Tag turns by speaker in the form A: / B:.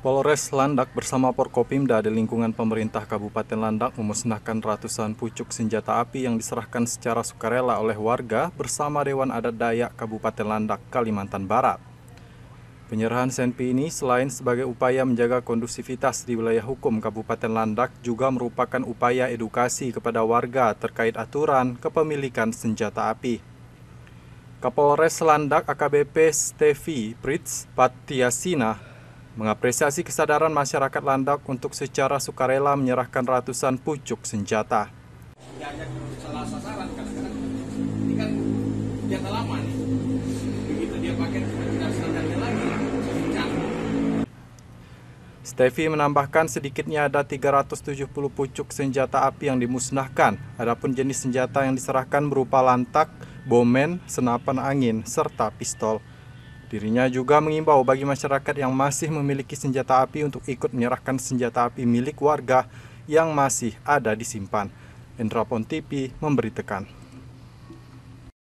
A: Polres Landak bersama Porkopimda di lingkungan pemerintah Kabupaten Landak memusnahkan ratusan pucuk senjata api yang diserahkan secara sukarela oleh warga bersama Dewan Adat Dayak Kabupaten Landak, Kalimantan Barat. Penyerahan senpi ini selain sebagai upaya menjaga kondusivitas di wilayah hukum Kabupaten Landak juga merupakan upaya edukasi kepada warga terkait aturan kepemilikan senjata api. Kapolres Landak AKBP Stevi Pritz Patiasina mengapresiasi kesadaran masyarakat landak untuk secara sukarela menyerahkan ratusan pucuk senjata. Stevi menambahkan sedikitnya ada 370 pucuk senjata api yang dimusnahkan. Adapun jenis senjata yang diserahkan berupa lantak, bomen, senapan angin, serta pistol. Dirinya juga mengimbau bagi masyarakat yang masih memiliki senjata api untuk ikut menyerahkan senjata api milik warga yang masih ada disimpan. Indra Pontipi memberitakan.